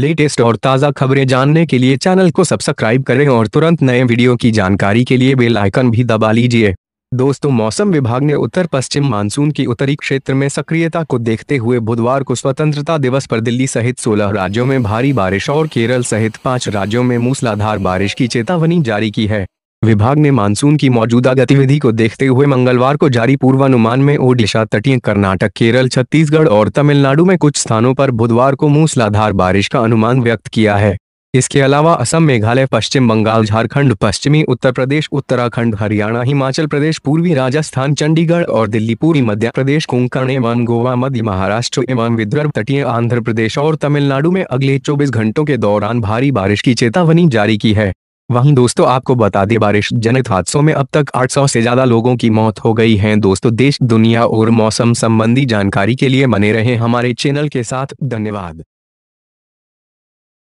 latest और ताज़ा खबरें जानने के लिए चैनल को सब्सक्राइब करें और तुरंत नए वीडियो की जानकारी के लिए बेल आइकन भी दबा लीजिए दोस्तों मौसम विभाग ने उत्तर पश्चिम मानसून की उत्तरी क्षेत्र में सक्रियता को देखते हुए बुधवार को स्वतंत्रता दिवस पर दिल्ली सहित 16 राज्यों में भारी बारिश और केरल सहित पाँच राज्यों में मूसलाधार बारिश की चेतावनी जारी की है विभाग ने मानसून की मौजूदा गतिविधि को देखते हुए मंगलवार को जारी पूर्वानुमान में ओडिशा तटीय कर्नाटक केरल छत्तीसगढ़ और तमिलनाडु में कुछ स्थानों पर बुधवार को मूसलाधार बारिश का अनुमान व्यक्त किया है इसके अलावा असम मेघालय पश्चिम बंगाल झारखंड पश्चिमी उत्तर प्रदेश उत्तराखंड हरियाणा हिमाचल प्रदेश पूर्वी राजस्थान चंडीगढ़ और दिल्ली पूर्वी मध्य प्रदेश कोंकण एवं गोवा मध्य महाराष्ट्र एवं विदर्भ तटीय आंध्र प्रदेश और तमिलनाडु में अगले 24 घंटों के दौरान भारी बारिश की चेतावनी जारी की है वहीं दोस्तों आपको बता दें बारिश जनित हादसों में अब तक 800 से ज्यादा लोगों की मौत हो गई है दोस्तों देश दुनिया और मौसम संबंधी जानकारी के लिए बने रहे हमारे चैनल के साथ धन्यवाद